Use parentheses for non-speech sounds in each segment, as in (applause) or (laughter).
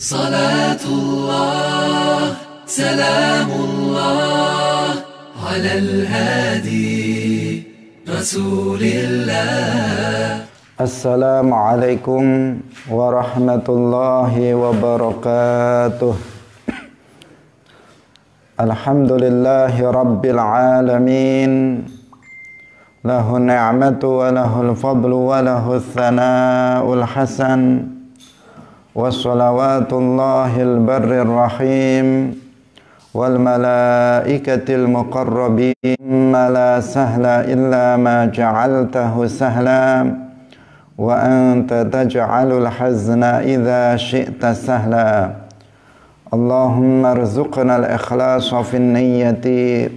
صلاة الله سلام الله على الهادي رسول الله السلام عليكم ورحمة الله وبركاته الحمد لله رب العالمين له النعمة وله الفضل وله الثناء الحسن وصلوات الله البر الرحيم والملائكة المقربين ما لا سهل إلا ما جعلته سهلا وأنت تجعل الحزن إذا شئت سهلا اللهم ارزقنا الإخلاص في النية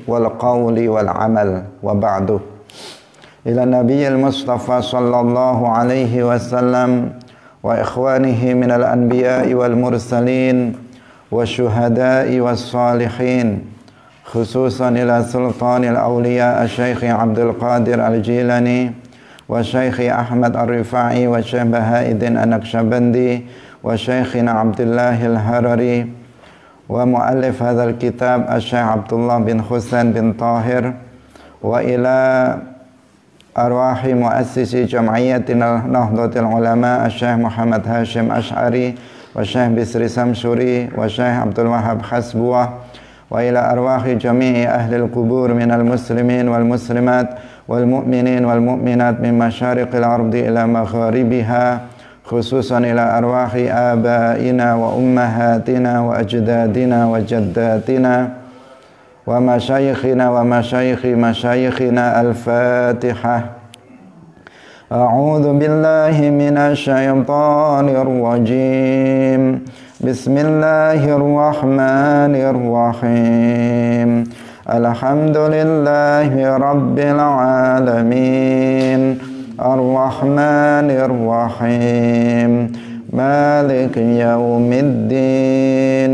والقول والعمل وبعد إلى النبي المصطفى صلى الله عليه وسلم وإخوانه من الأنبياء والمرسلين والشهداء والصالحين خصوصا إلى سلطان الأولياء الشيخ عبد القادر الجيلاني والشيخ أحمد الرفاعي والشيخ بهاء الدين النقشبندي وشيخنا عبد الله الهرري ومؤلف هذا الكتاب الشيخ عبد الله بن حسين بن طاهر وإلى أرواح مؤسس جمعية نهضة العلماء الشيخ محمد هاشم أشعري والشيخ بسر سمشوري والشيخ عبد الوهاب حسبوة وإلى أرواح جميع أهل القبور من المسلمين والمسلمات والمؤمنين والمؤمنات من مشارق الأرض إلى مغاربها خصوصا إلى أرواح آبائنا وأمهاتنا وأجدادنا وجداتنا ومشايخنا ومشايخ مشايخنا الفاتحة أعوذ بالله من الشيطان الرجيم بسم الله الرحمن الرحيم الحمد لله رب العالمين الرحمن الرحيم مالك يوم الدين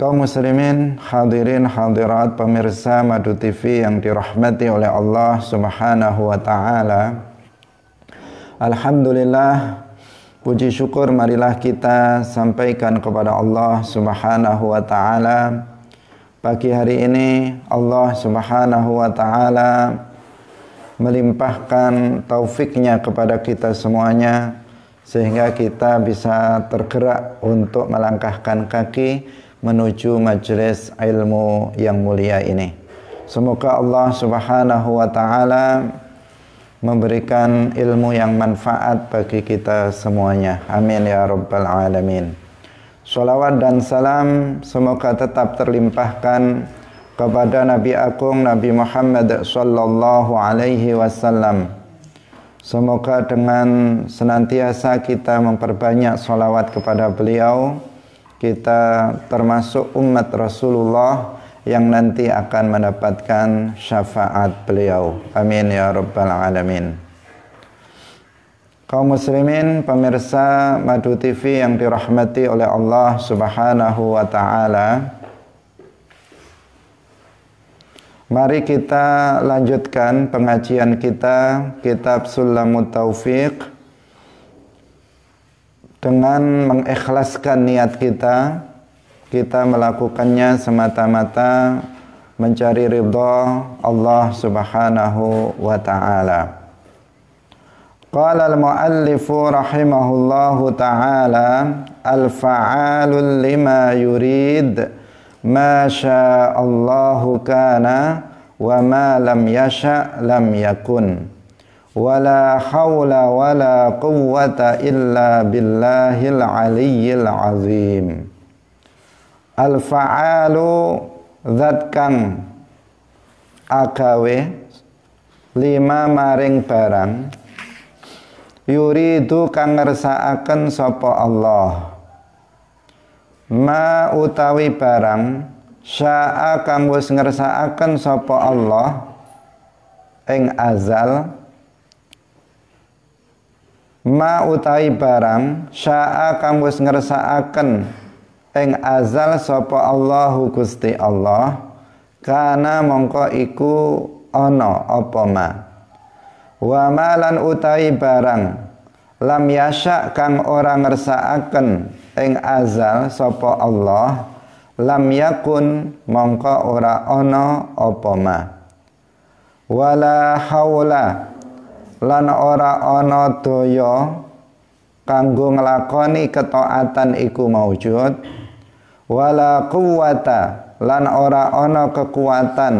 Kaum muslimin, hadirin hadirat pemirsa Madu TV yang dirahmati oleh Allah Subhanahu wa taala. Alhamdulillah puji syukur marilah kita sampaikan kepada Allah Subhanahu wa taala pagi hari ini Allah Subhanahu wa taala melimpahkan taufiknya kepada kita semuanya sehingga kita bisa tergerak untuk melangkahkan kaki menuju majelis ilmu yang mulia ini. Semoga Allah Subhanahu wa taala memberikan ilmu yang manfaat bagi kita semuanya. Amin ya rabbal alamin. Salawat dan salam semoga tetap terlimpahkan kepada Nabi Agung Nabi Muhammad sallallahu alaihi wasallam. Semoga dengan senantiasa kita memperbanyak salawat kepada beliau, kita termasuk umat Rasulullah yang nanti akan mendapatkan syafaat beliau. Amin ya rabbal alamin. Kaum muslimin, pemirsa Madu TV yang dirahmati oleh Allah Subhanahu wa taala. Mari kita lanjutkan pengajian kita kitab Sulamut Taufiq dengan mengikhlaskan niat kita kita melakukannya semata-mata mencari ridha Allah Subhanahu wa taala. Qala al muallif rahimahullahu taala al-fa'alu lima yurid ma syaa Allahu kana wa ma lam yasha lam yakun wala haula wala quwwata illa billahil aliyyil azim al fa'alu zat kang agawe lima maring barang yuridu kang ngersakaken sapa Allah ma utawi barang syaa kang wis ngersakaken sapa Allah ing azal ma utawi barang syaa kang wis ngersakaken ing azal sapa Allahu Gusti Allah kana mongko iku ana apa ma wa malan utahi barang lam yasha kang ora ngersakaken ing azal sapa Allah lam yakun mongko ora ana apa ma wala haula lan ora ono daya kanggo ngelakoni ketaatan iku maujud wala quwata lan ora ono kekuatan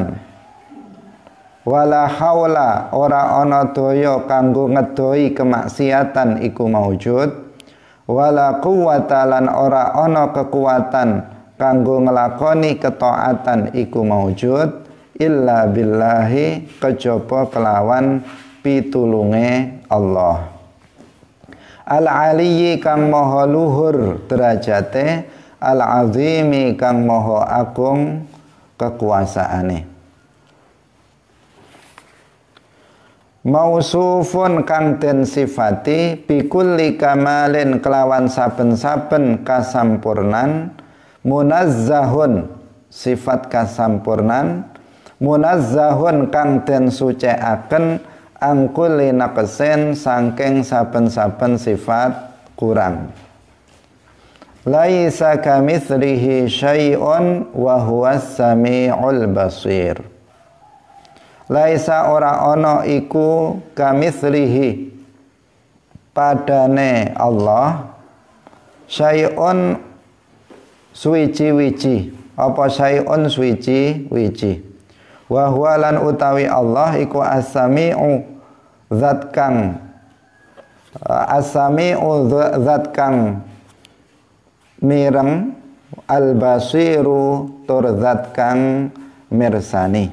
wala haula ora ana daya kanggo ngedoi kemaksiatan iku maujud wala quwata lan ora ono kekuatan kanggo ngelakoni ketaatan iku maujud illa billahi kejaba kelawan pitulunge Allah Al aliyyi kang maha luhur derajate al azimi kang maha agung kekuasaane mausufun kang den sifati bikulli kamalin kelawan saben-saben kasampurnan munazzahun sifat kasampurnan munazzahun kang den akan angkuli nakesen sangking saben-saben sifat kurang laisa kamitslihi syai'un wa huwas samiul basir laisa ora ana iku kamitslihi padane Allah syai'un suwiji-wiji apa syai'un suwiji-wiji wa huwa lan utawi Allah iku as-sami'u zat kang uh, as-sami'u zat kang mireng al-basiru tur zat kang mirsani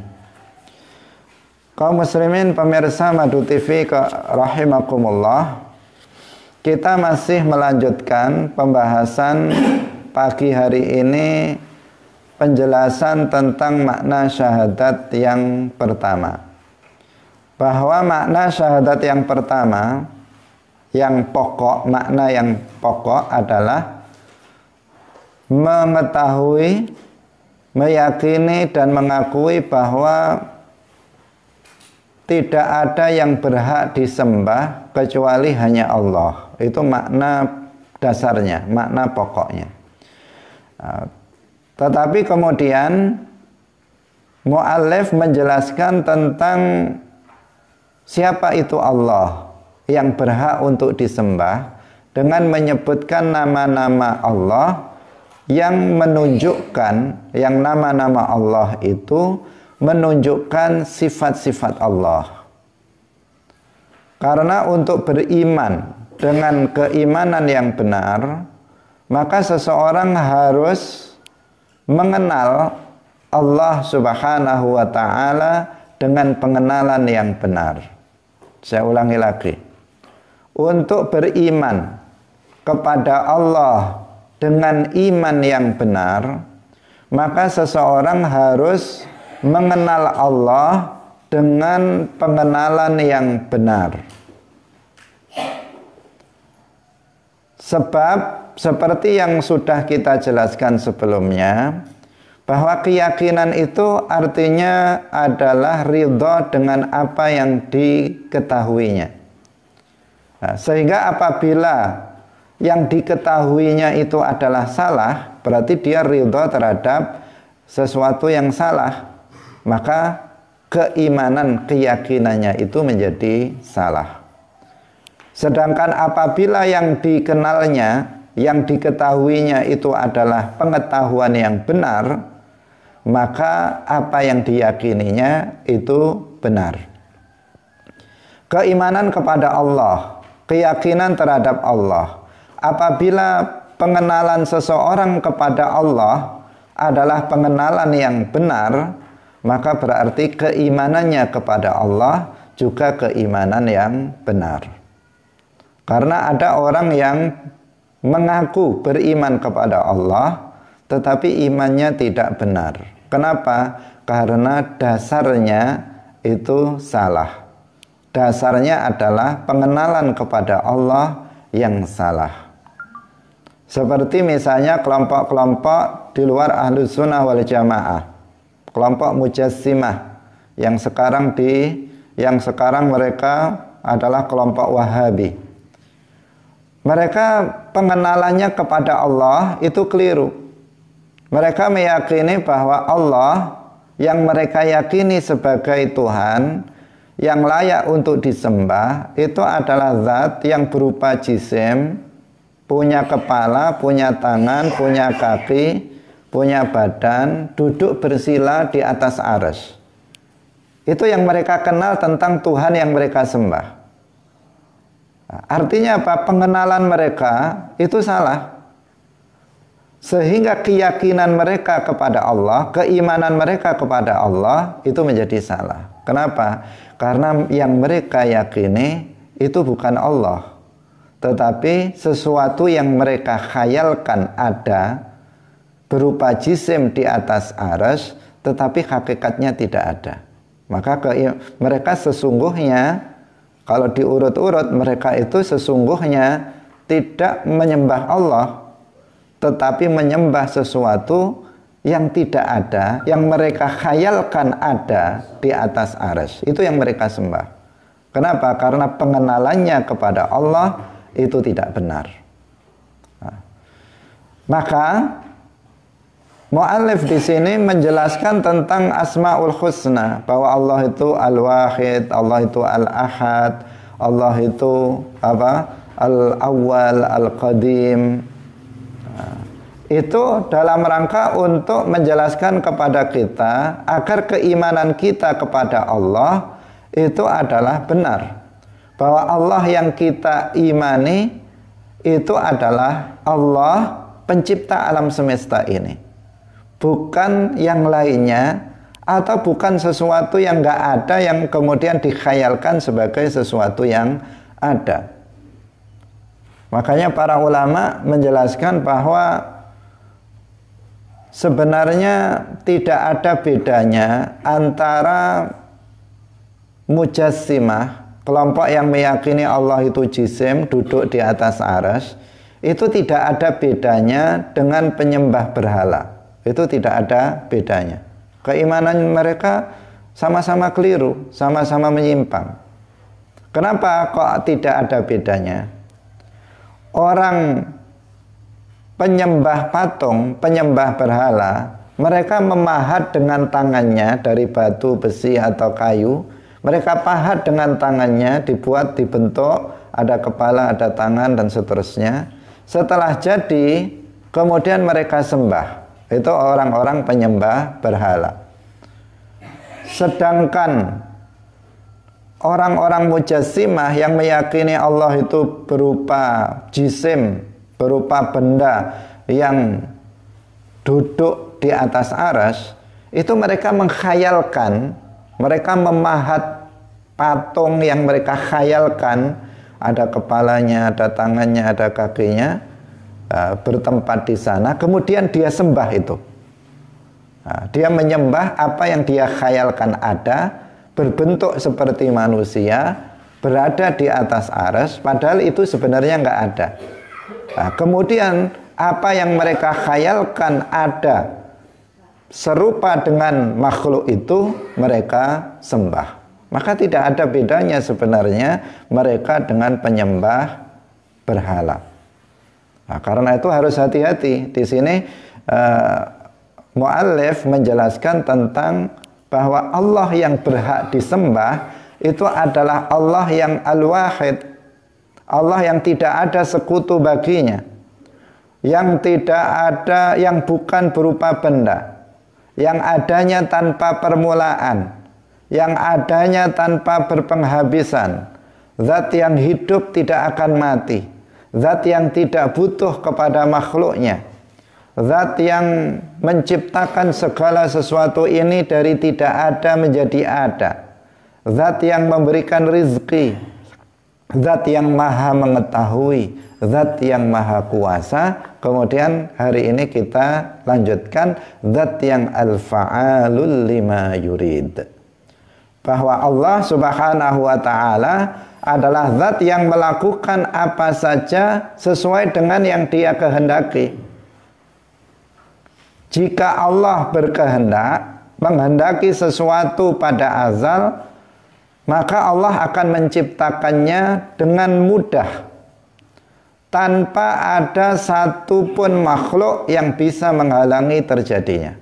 kaum muslimin pemirsa Madu TV ke rahimakumullah kita masih melanjutkan pembahasan pagi hari ini penjelasan tentang makna syahadat yang pertama. Bahwa makna syahadat yang pertama yang pokok, makna yang pokok adalah mengetahui, meyakini dan mengakui bahwa tidak ada yang berhak disembah kecuali hanya Allah. Itu makna dasarnya, makna pokoknya nah, tetapi kemudian Mu'alif menjelaskan tentang siapa itu Allah yang berhak untuk disembah dengan menyebutkan nama-nama Allah yang menunjukkan yang nama-nama Allah itu menunjukkan sifat-sifat Allah. Karena untuk beriman dengan keimanan yang benar, maka seseorang harus mengenal Allah Subhanahu wa taala dengan pengenalan yang benar. Saya ulangi lagi. Untuk beriman kepada Allah dengan iman yang benar, maka seseorang harus mengenal Allah dengan pengenalan yang benar. Sebab seperti yang sudah kita jelaskan sebelumnya, bahwa keyakinan itu artinya adalah ridho dengan apa yang diketahuinya. Nah, sehingga apabila yang diketahuinya itu adalah salah, berarti dia ridho terhadap sesuatu yang salah, maka keimanan keyakinannya itu menjadi salah. Sedangkan apabila yang dikenalnya yang diketahuinya itu adalah pengetahuan yang benar, maka apa yang diyakininya itu benar. Keimanan kepada Allah, keyakinan terhadap Allah. Apabila pengenalan seseorang kepada Allah adalah pengenalan yang benar, maka berarti keimanannya kepada Allah juga keimanan yang benar. Karena ada orang yang mengaku beriman kepada Allah tetapi imannya tidak benar. Kenapa? Karena dasarnya itu salah. Dasarnya adalah pengenalan kepada Allah yang salah. Seperti misalnya kelompok-kelompok di luar ahlu sunnah wal jamaah. Kelompok mujassimah yang sekarang di yang sekarang mereka adalah kelompok wahabi mereka pengenalannya kepada Allah itu keliru. Mereka meyakini bahwa Allah yang mereka yakini sebagai Tuhan yang layak untuk disembah itu adalah zat yang berupa jisim, punya kepala, punya tangan, punya kaki, punya badan, duduk bersila di atas arus. Itu yang mereka kenal tentang Tuhan yang mereka sembah. Nah, artinya apa? Pengenalan mereka itu salah. Sehingga keyakinan mereka kepada Allah, keimanan mereka kepada Allah itu menjadi salah. Kenapa? Karena yang mereka yakini itu bukan Allah. Tetapi sesuatu yang mereka khayalkan ada berupa jisim di atas aras, tetapi hakikatnya tidak ada. Maka mereka sesungguhnya kalau diurut-urut mereka itu sesungguhnya tidak menyembah Allah tetapi menyembah sesuatu yang tidak ada, yang mereka khayalkan ada di atas aras. Itu yang mereka sembah. Kenapa? Karena pengenalannya kepada Allah itu tidak benar. Nah, maka Mu'alif di sini menjelaskan tentang Asmaul Husna bahwa Allah itu Al-Wahid, Allah itu Al-Ahad, Allah itu apa? Al-Awwal, Al-Qadim. Nah, itu dalam rangka untuk menjelaskan kepada kita agar keimanan kita kepada Allah itu adalah benar. Bahwa Allah yang kita imani itu adalah Allah pencipta alam semesta ini bukan yang lainnya atau bukan sesuatu yang nggak ada yang kemudian dikhayalkan sebagai sesuatu yang ada. Makanya para ulama menjelaskan bahwa sebenarnya tidak ada bedanya antara mujassimah, kelompok yang meyakini Allah itu jisim duduk di atas aras, itu tidak ada bedanya dengan penyembah berhala itu tidak ada bedanya. Keimanan mereka sama-sama keliru, sama-sama menyimpang. Kenapa kok tidak ada bedanya? Orang penyembah patung, penyembah berhala, mereka memahat dengan tangannya dari batu, besi, atau kayu. Mereka pahat dengan tangannya, dibuat, dibentuk, ada kepala, ada tangan, dan seterusnya. Setelah jadi, kemudian mereka sembah. Itu orang-orang penyembah berhala. Sedangkan orang-orang mujasimah yang meyakini Allah itu berupa jisim, berupa benda yang duduk di atas aras, itu mereka mengkhayalkan, mereka memahat patung yang mereka khayalkan, ada kepalanya, ada tangannya, ada kakinya, Eh, bertempat di sana, kemudian dia sembah itu. Nah, dia menyembah apa yang dia khayalkan ada, berbentuk seperti manusia, berada di atas aras, padahal itu sebenarnya nggak ada. Nah, kemudian apa yang mereka khayalkan ada serupa dengan makhluk itu mereka sembah. Maka tidak ada bedanya sebenarnya mereka dengan penyembah berhala. Nah, karena itu harus hati-hati. Di sini uh, eh, mu'alif menjelaskan tentang bahwa Allah yang berhak disembah itu adalah Allah yang al-wahid. Allah yang tidak ada sekutu baginya. Yang tidak ada yang bukan berupa benda. Yang adanya tanpa permulaan. Yang adanya tanpa berpenghabisan. Zat yang hidup tidak akan mati Zat yang tidak butuh kepada makhluknya. Zat yang menciptakan segala sesuatu ini dari tidak ada menjadi ada. Zat yang memberikan rizki. Zat yang maha mengetahui. Zat yang maha kuasa. Kemudian hari ini kita lanjutkan. Zat yang al-fa'alul lima yurid. Bahwa Allah subhanahu wa ta'ala adalah zat yang melakukan apa saja sesuai dengan yang dia kehendaki. Jika Allah berkehendak, menghendaki sesuatu pada azal, maka Allah akan menciptakannya dengan mudah tanpa ada satupun makhluk yang bisa menghalangi terjadinya.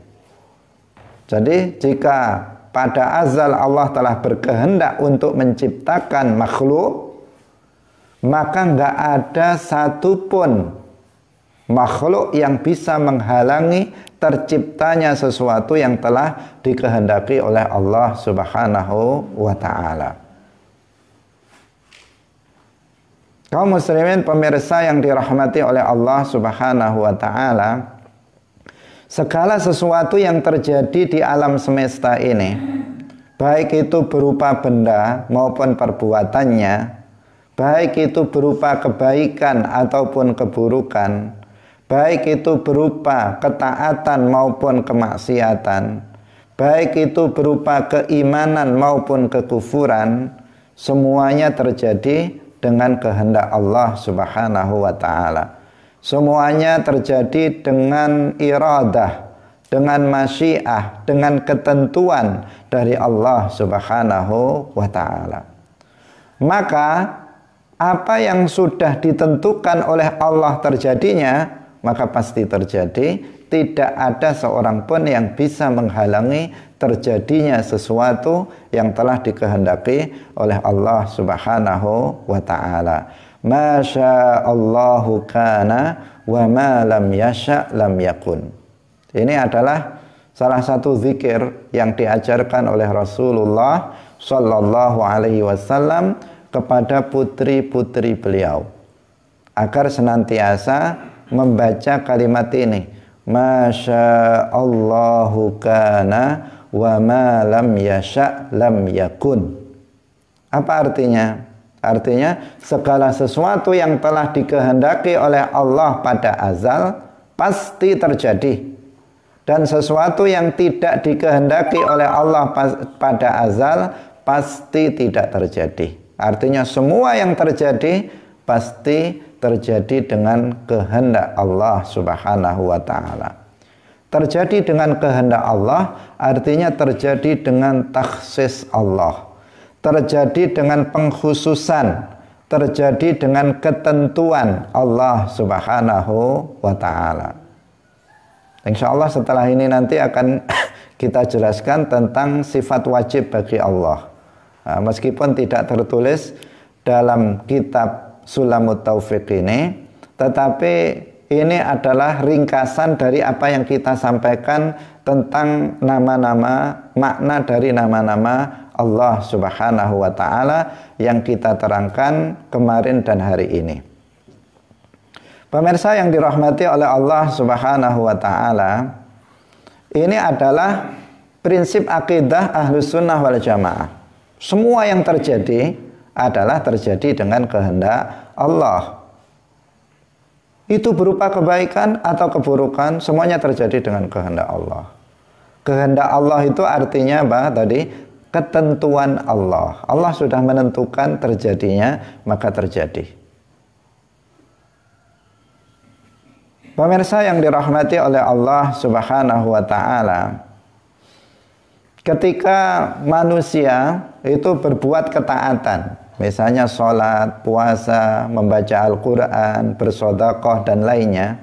Jadi jika pada azal Allah telah berkehendak untuk menciptakan makhluk, maka nggak ada satupun makhluk yang bisa menghalangi terciptanya sesuatu yang telah dikehendaki oleh Allah Subhanahu wa taala. Kaum muslimin pemirsa yang dirahmati oleh Allah Subhanahu wa taala, segala sesuatu yang terjadi di alam semesta ini, baik itu berupa benda maupun perbuatannya, baik itu berupa kebaikan ataupun keburukan, baik itu berupa ketaatan maupun kemaksiatan, baik itu berupa keimanan maupun kekufuran, semuanya terjadi dengan kehendak Allah Subhanahu wa taala. Semuanya terjadi dengan iradah, dengan masyiah, dengan ketentuan dari Allah Subhanahu wa taala. Maka apa yang sudah ditentukan oleh Allah terjadinya, maka pasti terjadi. Tidak ada seorang pun yang bisa menghalangi terjadinya sesuatu yang telah dikehendaki oleh Allah Subhanahu wa taala. Masya Allahu kana wa ma lam yasha lam yakun. Ini adalah salah satu zikir yang diajarkan oleh Rasulullah Shallallahu Alaihi Wasallam kepada putri-putri beliau agar senantiasa membaca kalimat ini Masya Allahu kana wa ma lam yasha lam yakun apa artinya Artinya segala sesuatu yang telah dikehendaki oleh Allah pada azal pasti terjadi. Dan sesuatu yang tidak dikehendaki oleh Allah pada azal pasti tidak terjadi. Artinya semua yang terjadi pasti terjadi dengan kehendak Allah Subhanahu wa taala. Terjadi dengan kehendak Allah artinya terjadi dengan taksis Allah terjadi dengan pengkhususan, terjadi dengan ketentuan Allah Subhanahu wa taala. Insya Allah setelah ini nanti akan (coughs) kita jelaskan tentang sifat wajib bagi Allah. Nah, meskipun tidak tertulis dalam kitab Sulamut Taufik ini, tetapi ini adalah ringkasan dari apa yang kita sampaikan tentang nama-nama, makna dari nama-nama Allah Subhanahu wa taala yang kita terangkan kemarin dan hari ini. Pemirsa yang dirahmati oleh Allah Subhanahu wa taala, ini adalah prinsip akidah Ahlus Sunnah wal Jamaah. Semua yang terjadi adalah terjadi dengan kehendak Allah. Itu berupa kebaikan atau keburukan, semuanya terjadi dengan kehendak Allah. Kehendak Allah itu artinya apa tadi? ketentuan Allah. Allah sudah menentukan terjadinya, maka terjadi. Pemirsa yang dirahmati oleh Allah Subhanahu wa taala. Ketika manusia itu berbuat ketaatan, misalnya sholat, puasa, membaca Al-Quran, bersodakoh, dan lainnya,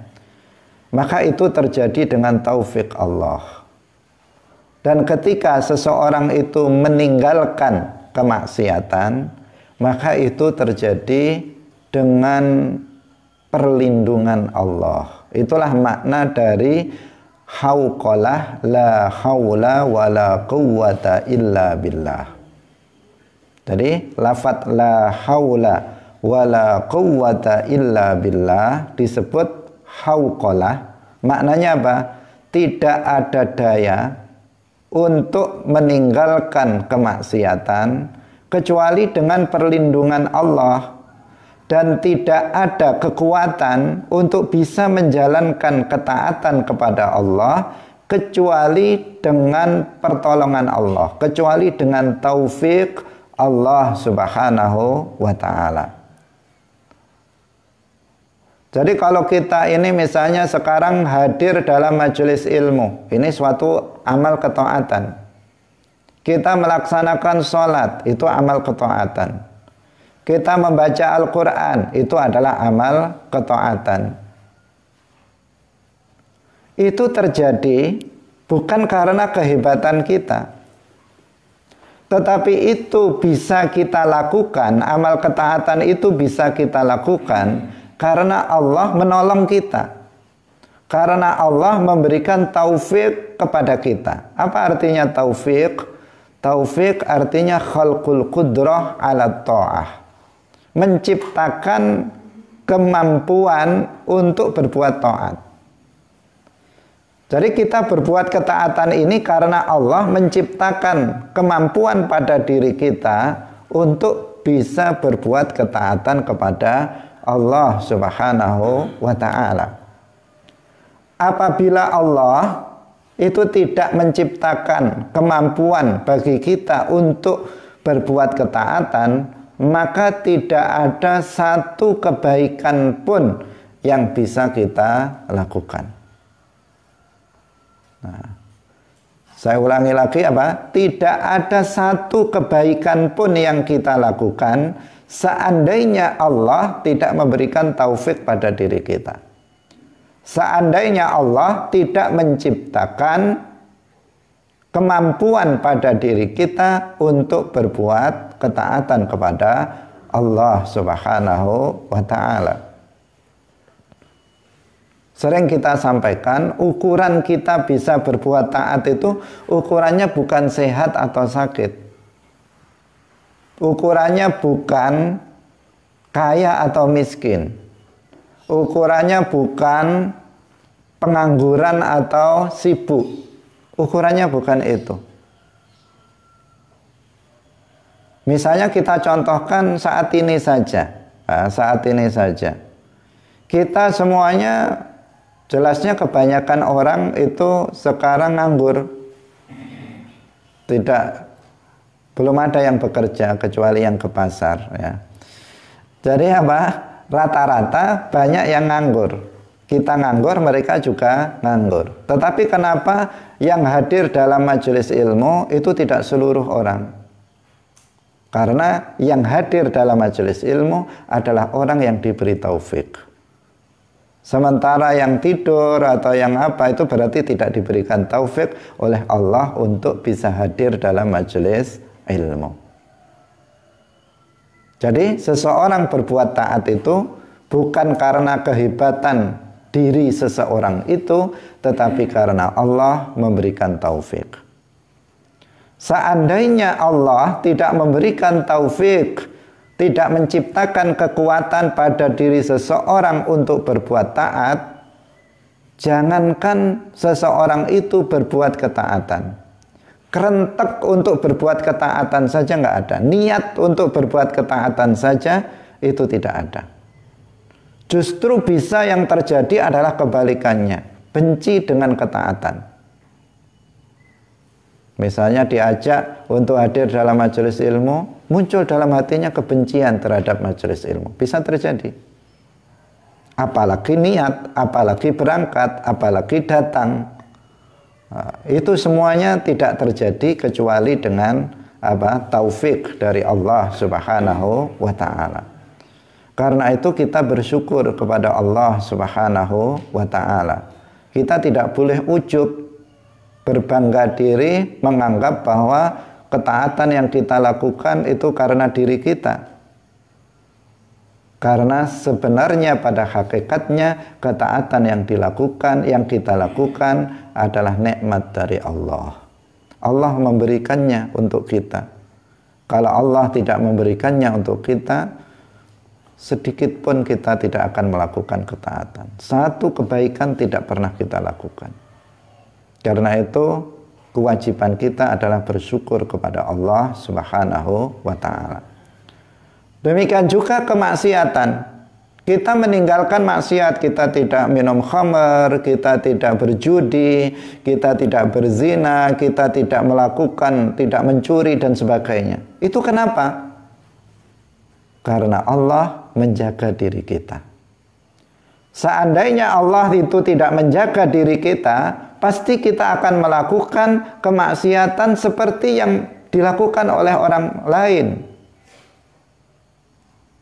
maka itu terjadi dengan taufik Allah. Dan ketika seseorang itu meninggalkan kemaksiatan, maka itu terjadi dengan perlindungan Allah. Itulah makna dari hauqalah la hawla wa la quwwata illa billah. Jadi lafat la haula wa quwwata illa billah disebut hauqalah. Maknanya apa? Tidak ada daya, untuk meninggalkan kemaksiatan kecuali dengan perlindungan Allah dan tidak ada kekuatan untuk bisa menjalankan ketaatan kepada Allah kecuali dengan pertolongan Allah, kecuali dengan taufik Allah Subhanahu wa taala. Jadi kalau kita ini misalnya sekarang hadir dalam majelis ilmu, ini suatu amal ketaatan. Kita melaksanakan sholat, itu amal ketaatan. Kita membaca Al-Quran, itu adalah amal ketaatan. Itu terjadi bukan karena kehebatan kita, tetapi itu bisa kita lakukan, amal ketaatan itu bisa kita lakukan karena Allah menolong kita. Karena Allah memberikan taufik kepada kita. Apa artinya taufik? Taufik artinya khalqul kudroh ala ta'ah. Menciptakan kemampuan untuk berbuat taat. Jadi kita berbuat ketaatan ini karena Allah menciptakan kemampuan pada diri kita untuk bisa berbuat ketaatan kepada Allah Subhanahu wa taala. Apabila Allah itu tidak menciptakan kemampuan bagi kita untuk berbuat ketaatan, maka tidak ada satu kebaikan pun yang bisa kita lakukan. Nah, saya ulangi lagi apa? Tidak ada satu kebaikan pun yang kita lakukan Seandainya Allah tidak memberikan taufik pada diri kita. Seandainya Allah tidak menciptakan kemampuan pada diri kita untuk berbuat ketaatan kepada Allah Subhanahu wa taala. Sering kita sampaikan, ukuran kita bisa berbuat taat itu ukurannya bukan sehat atau sakit. Ukurannya bukan kaya atau miskin. Ukurannya bukan pengangguran atau sibuk. Ukurannya bukan itu. Misalnya kita contohkan saat ini saja. saat ini saja. Kita semuanya jelasnya kebanyakan orang itu sekarang nganggur. Tidak belum ada yang bekerja kecuali yang ke pasar ya. Jadi apa? Rata-rata banyak yang nganggur. Kita nganggur, mereka juga nganggur. Tetapi kenapa yang hadir dalam majelis ilmu itu tidak seluruh orang? Karena yang hadir dalam majelis ilmu adalah orang yang diberi taufik. Sementara yang tidur atau yang apa itu berarti tidak diberikan taufik oleh Allah untuk bisa hadir dalam majelis ilmu. Jadi seseorang berbuat taat itu bukan karena kehebatan diri seseorang itu, tetapi karena Allah memberikan taufik. Seandainya Allah tidak memberikan taufik, tidak menciptakan kekuatan pada diri seseorang untuk berbuat taat, jangankan seseorang itu berbuat ketaatan Kerentek untuk berbuat ketaatan saja nggak ada. Niat untuk berbuat ketaatan saja itu tidak ada. Justru bisa yang terjadi adalah kebalikannya. Benci dengan ketaatan. Misalnya diajak untuk hadir dalam majelis ilmu, muncul dalam hatinya kebencian terhadap majelis ilmu. Bisa terjadi. Apalagi niat, apalagi berangkat, apalagi datang, Ah, itu semuanya tidak terjadi kecuali dengan apa taufik dari Allah Subhanahu wa taala. Karena itu kita bersyukur kepada Allah Subhanahu wa taala. Kita tidak boleh ujub berbangga diri menganggap bahwa ketaatan yang kita lakukan itu karena diri kita. Karena sebenarnya pada hakikatnya ketaatan yang dilakukan, yang kita lakukan adalah nikmat dari Allah. Allah memberikannya untuk kita. Kalau Allah tidak memberikannya untuk kita, sedikit pun kita tidak akan melakukan ketaatan. Satu kebaikan tidak pernah kita lakukan. Karena itu, kewajiban kita adalah bersyukur kepada Allah Subhanahu wa taala. Demikian juga kemaksiatan. Kita meninggalkan maksiat, kita tidak minum khamer, kita tidak berjudi, kita tidak berzina, kita tidak melakukan, tidak mencuri dan sebagainya. Itu kenapa? Karena Allah menjaga diri kita. Seandainya Allah itu tidak menjaga diri kita, pasti kita akan melakukan kemaksiatan seperti yang dilakukan oleh orang lain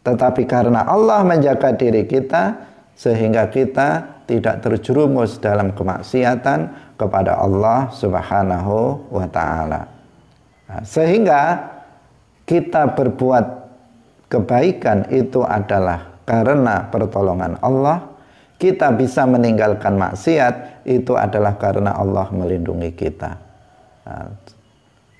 tetapi karena Allah menjaga diri kita sehingga kita tidak terjerumus dalam kemaksiatan kepada Allah Subhanahu wa taala. Nah, sehingga kita berbuat kebaikan itu adalah karena pertolongan Allah. Kita bisa meninggalkan maksiat itu adalah karena Allah melindungi kita. Nah,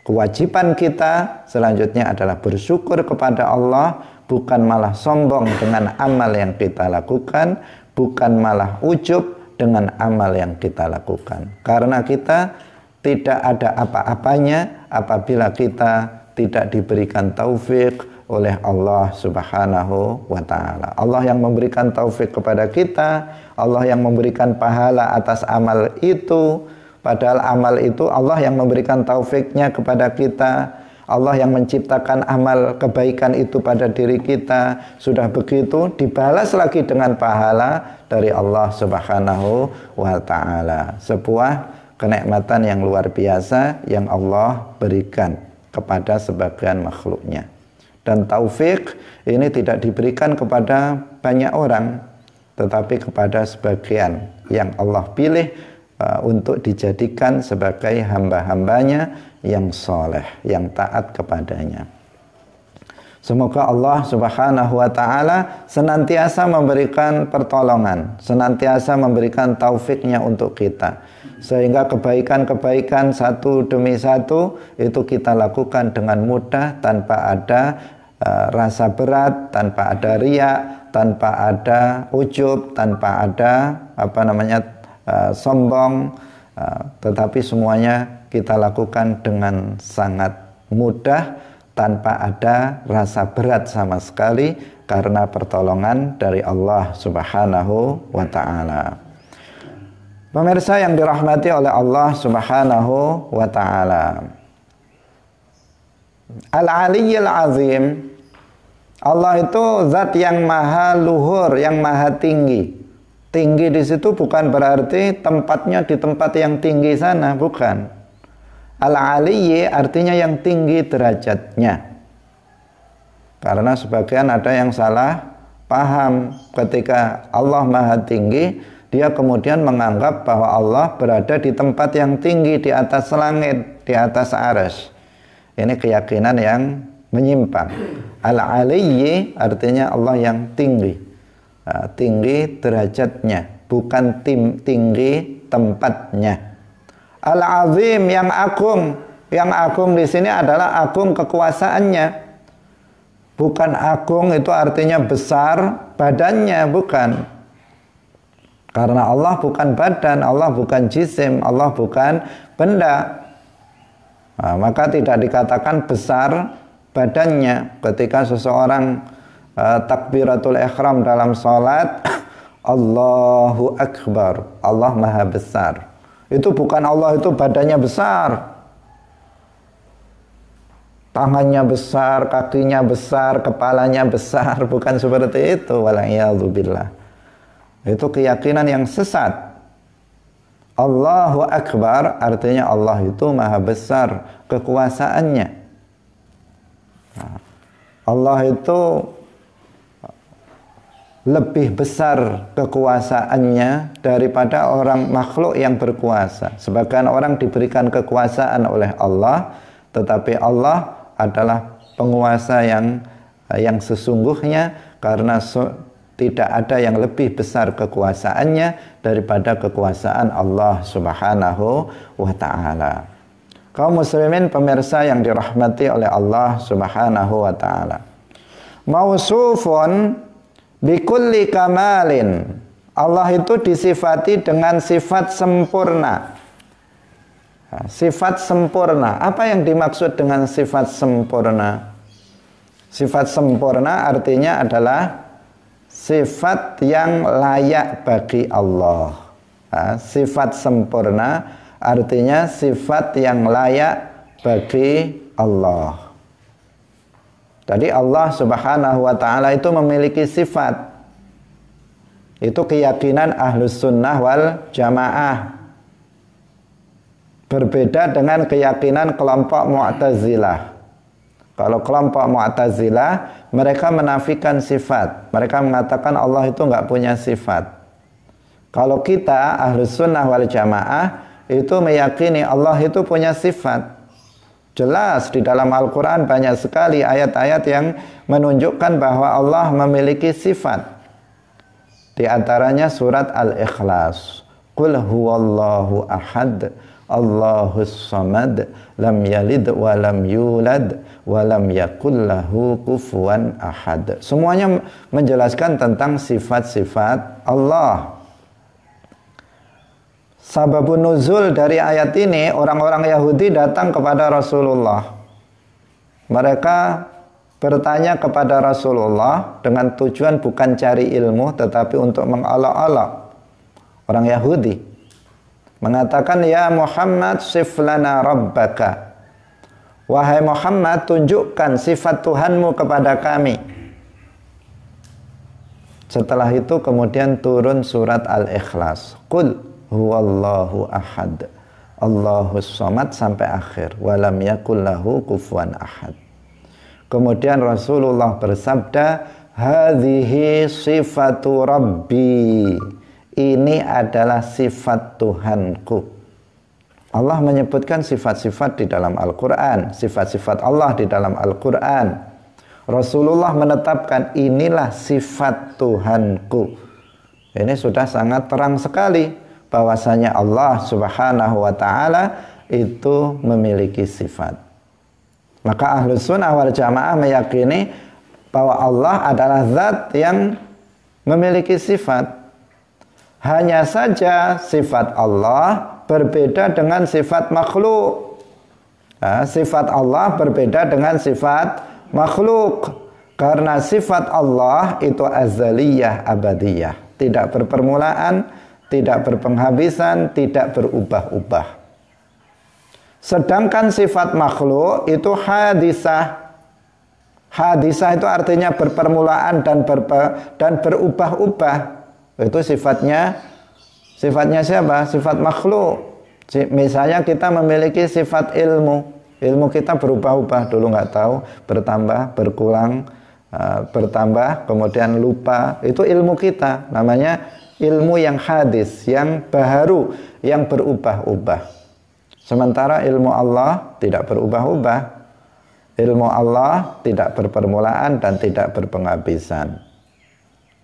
kewajiban kita selanjutnya adalah bersyukur kepada Allah bukan malah sombong dengan amal yang kita lakukan, bukan malah ujub dengan amal yang kita lakukan. Karena kita tidak ada apa-apanya apabila kita tidak diberikan taufik oleh Allah Subhanahu wa taala. Allah yang memberikan taufik kepada kita, Allah yang memberikan pahala atas amal itu, padahal amal itu Allah yang memberikan taufiknya kepada kita Allah yang menciptakan amal kebaikan itu pada diri kita sudah begitu dibalas lagi dengan pahala dari Allah Subhanahu wa taala. Sebuah kenikmatan yang luar biasa yang Allah berikan kepada sebagian makhluknya. Dan taufik ini tidak diberikan kepada banyak orang tetapi kepada sebagian yang Allah pilih Uh, untuk dijadikan sebagai hamba-hambanya yang soleh, yang taat kepadanya. Semoga Allah Subhanahu wa Ta'ala senantiasa memberikan pertolongan, senantiasa memberikan taufiknya untuk kita, sehingga kebaikan-kebaikan satu demi satu itu kita lakukan dengan mudah tanpa ada uh, rasa berat, tanpa ada riak, tanpa ada ujub, tanpa ada apa namanya Eh, sombong, uh, tetapi semuanya kita lakukan dengan sangat mudah tanpa ada rasa berat sama sekali karena pertolongan dari Allah Subhanahu wa taala. Pemirsa yang dirahmati oleh Allah Subhanahu wa taala. Al-Aliyyil Azim Allah itu zat yang maha luhur, yang maha tinggi. Tinggi di situ bukan berarti tempatnya di tempat yang tinggi sana, bukan. al aliye artinya yang tinggi derajatnya. Karena sebagian ada yang salah paham ketika Allah Maha Tinggi, dia kemudian menganggap bahwa Allah berada di tempat yang tinggi di atas langit, di atas aras. Ini keyakinan yang menyimpang. al aliye artinya Allah yang tinggi tinggi derajatnya bukan tim tinggi tempatnya al azim yang agung yang agung di sini adalah agung kekuasaannya bukan agung itu artinya besar badannya bukan karena Allah bukan badan Allah bukan jisim Allah bukan benda nah, maka tidak dikatakan besar badannya ketika seseorang Eh, takbiratul ihram dalam salat (coughs) Allahu akbar. Allah Maha besar. Itu bukan Allah itu badannya besar. Tangannya besar, kakinya besar, kepalanya besar, (laughs) bukan seperti itu walayadzubillah. Itu keyakinan yang sesat. Allahu Akbar artinya Allah itu maha besar kekuasaannya. Nah, Allah itu lebih besar kekuasaannya daripada orang makhluk yang berkuasa. Sebagian orang diberikan kekuasaan oleh Allah, tetapi Allah adalah penguasa yang yang sesungguhnya karena so, tidak ada yang lebih besar kekuasaannya daripada kekuasaan Allah Subhanahu wa taala. Kaum muslimin pemirsa yang dirahmati oleh Allah Subhanahu wa taala. Mausufun Bikulli kamalin. Allah itu disifati dengan sifat sempurna. Sifat sempurna. Apa yang dimaksud dengan sifat sempurna? Sifat sempurna artinya adalah sifat yang layak bagi Allah. Sifat sempurna artinya sifat yang layak bagi Allah. Tadi Allah Subhanahu wa taala itu memiliki sifat. Itu keyakinan Ahlus Sunnah wal Jamaah. Berbeda dengan keyakinan kelompok Mu'tazilah. Kalau kelompok Mu'tazilah, mereka menafikan sifat. Mereka mengatakan Allah itu nggak punya sifat. Kalau kita Ahlus Sunnah wal Jamaah itu meyakini Allah itu punya sifat. Jelas di dalam Al-Quran banyak sekali ayat-ayat yang menunjukkan bahwa Allah memiliki sifat. Di antaranya surat Al-Ikhlas. Qul huwallahu ahad. Allahu samad. Lam yalid wa lam yulad. Wa lam yakullahu kufuan ahad. Semuanya menjelaskan tentang sifat-sifat Allah sababun nuzul dari ayat ini orang-orang Yahudi datang kepada Rasulullah. Mereka bertanya kepada Rasulullah dengan tujuan bukan cari ilmu tetapi untuk mengolok-olok orang Yahudi. Mengatakan ya Muhammad siflana rabbaka. Wahai Muhammad tunjukkan sifat Tuhanmu kepada kami. Setelah itu kemudian turun surat Al-Ikhlas. Qul huwallahu ahad Allahus somad sampai akhir walam yakullahu kufuan ahad kemudian Rasulullah bersabda hadhihi sifatu rabbi ini adalah sifat Tuhanku Allah menyebutkan sifat-sifat di dalam Al-Quran, sifat-sifat Allah di dalam Al-Quran. Rasulullah menetapkan inilah sifat Tuhanku. Ini sudah sangat terang sekali bahwasanya Allah Subhanahu wa taala itu memiliki sifat. Maka ahlu sunnah wal jamaah meyakini bahwa Allah adalah zat yang memiliki sifat. Hanya saja sifat Allah berbeda dengan sifat makhluk. sifat Allah berbeda dengan sifat makhluk. Karena sifat Allah itu azaliyah abadiyah. Tidak berpermulaan, tidak berpenghabisan, tidak berubah-ubah. Sedangkan sifat makhluk itu hadisah. Hadisah itu artinya berpermulaan dan berpe, dan berubah-ubah. Itu sifatnya sifatnya siapa? Sifat makhluk. Misalnya kita memiliki sifat ilmu. Ilmu kita berubah-ubah dulu nggak tahu, bertambah, berkurang, eh, bertambah, kemudian lupa. Itu ilmu kita namanya ilmu yang hadis, yang baharu, yang berubah-ubah. Sementara ilmu Allah tidak berubah-ubah. Ilmu Allah tidak berpermulaan dan tidak berpenghabisan.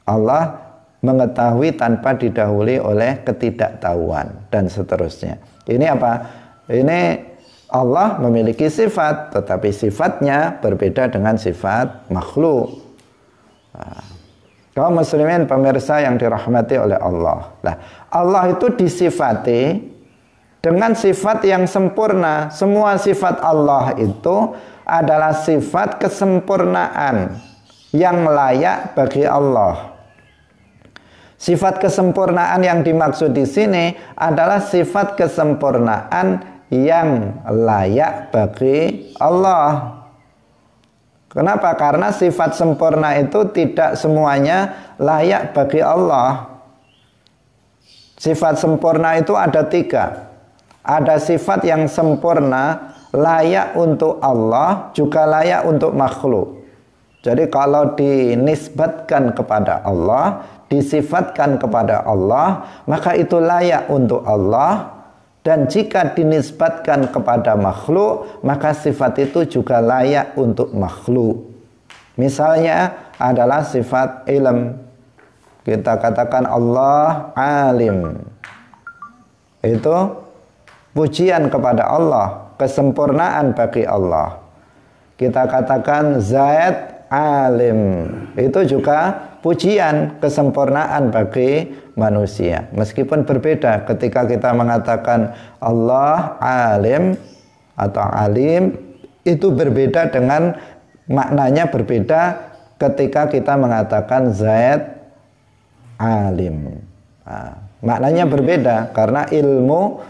Allah mengetahui tanpa didahului oleh ketidaktahuan dan seterusnya. Ini apa? Ini Allah memiliki sifat, tetapi sifatnya berbeda dengan sifat makhluk. Ah, Kau muslimin pemirsa yang dirahmati oleh Allah. Nah, Allah itu disifati dengan sifat yang sempurna. Semua sifat Allah itu adalah sifat kesempurnaan yang layak bagi Allah. Sifat kesempurnaan yang dimaksud di sini adalah sifat kesempurnaan yang layak bagi Allah. Kenapa? Karena sifat sempurna itu tidak semuanya layak bagi Allah. Sifat sempurna itu ada tiga. Ada sifat yang sempurna layak untuk Allah juga layak untuk makhluk. Jadi kalau dinisbatkan kepada Allah, disifatkan kepada Allah, maka itu layak untuk Allah, dan jika dinisbatkan kepada makhluk, maka sifat itu juga layak untuk makhluk. Misalnya adalah sifat ilm. Kita katakan Allah alim. Itu pujian kepada Allah, kesempurnaan bagi Allah. Kita katakan Zaid alim. Itu juga pujian kesempurnaan bagi manusia. Meskipun berbeda ketika kita mengatakan Allah alim atau alim itu berbeda dengan maknanya berbeda ketika kita mengatakan Zaid alim. Nah, maknanya berbeda karena ilmu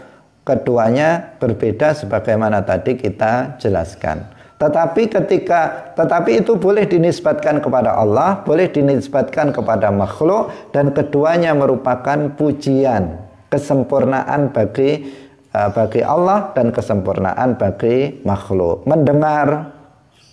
keduanya berbeda sebagaimana tadi kita jelaskan. Tetapi ketika tetapi itu boleh dinisbatkan kepada Allah, boleh dinisbatkan kepada makhluk dan keduanya merupakan pujian, kesempurnaan bagi eh, bagi Allah dan kesempurnaan bagi makhluk. Mendengar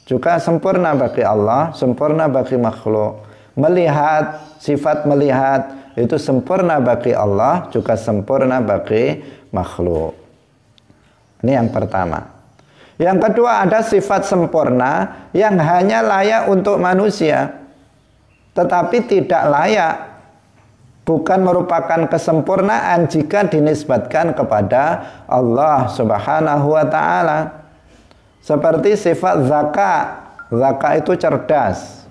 juga sempurna bagi Allah, sempurna bagi makhluk. Melihat, sifat melihat itu sempurna bagi Allah, juga sempurna bagi makhluk. Ini yang pertama. Yang kedua ada sifat sempurna yang hanya layak untuk manusia tetapi tidak layak bukan merupakan kesempurnaan jika dinisbatkan kepada Allah Subhanahu wa taala. Seperti sifat zakat. Zakat itu cerdas.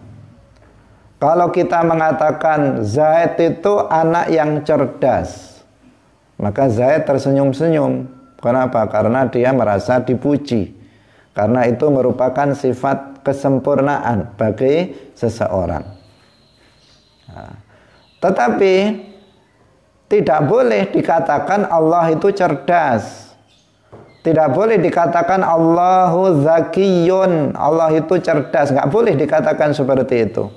Kalau kita mengatakan Zaid itu anak yang cerdas, maka Zaid tersenyum-senyum Kenapa? Karena dia merasa dipuji. Karena itu merupakan sifat kesempurnaan bagi seseorang. Nah, tetapi tidak boleh dikatakan Allah itu cerdas. Tidak boleh dikatakan Allahu zakiyun. Allah itu cerdas. Tidak boleh dikatakan seperti itu.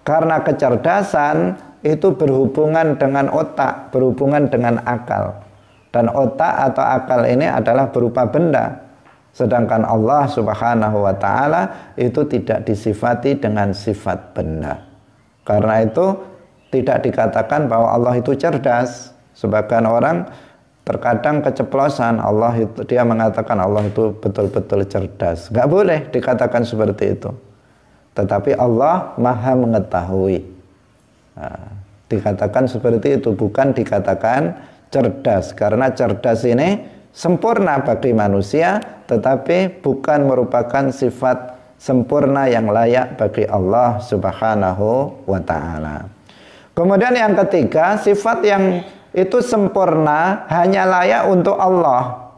Karena kecerdasan itu berhubungan dengan otak, berhubungan dengan akal. Dan otak atau akal ini adalah berupa benda. Sedangkan Allah Subhanahu wa taala itu tidak disifati dengan sifat benda. Karena itu tidak dikatakan bahwa Allah itu cerdas. Sebagian orang terkadang keceplosan Allah itu dia mengatakan Allah itu betul-betul cerdas nggak boleh dikatakan seperti itu tetapi Allah maha mengetahui nah, dikatakan seperti itu bukan dikatakan cerdas karena cerdas ini sempurna bagi manusia tetapi bukan merupakan sifat sempurna yang layak bagi Allah Subhanahu wa taala. Kemudian yang ketiga, sifat yang itu sempurna hanya layak untuk Allah.